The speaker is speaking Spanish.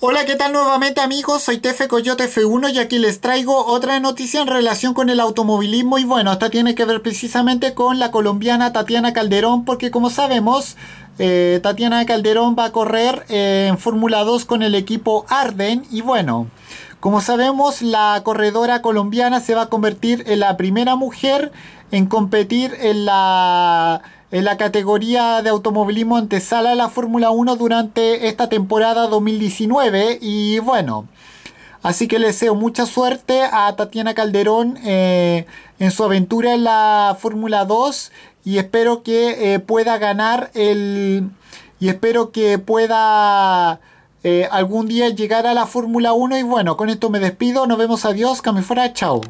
Hola, ¿qué tal nuevamente amigos? Soy Tefe Coyote F1 y aquí les traigo otra noticia en relación con el automovilismo y bueno, esta tiene que ver precisamente con la colombiana Tatiana Calderón porque como sabemos, eh, Tatiana Calderón va a correr eh, en Fórmula 2 con el equipo Arden y bueno, como sabemos, la corredora colombiana se va a convertir en la primera mujer en competir en la en la categoría de automovilismo antesala la Fórmula 1 durante esta temporada 2019 y bueno, así que le deseo mucha suerte a Tatiana Calderón eh, en su aventura en la Fórmula 2 y espero que eh, pueda ganar el y espero que pueda eh, algún día llegar a la Fórmula 1 y bueno, con esto me despido, nos vemos, adiós, que fuera, chao.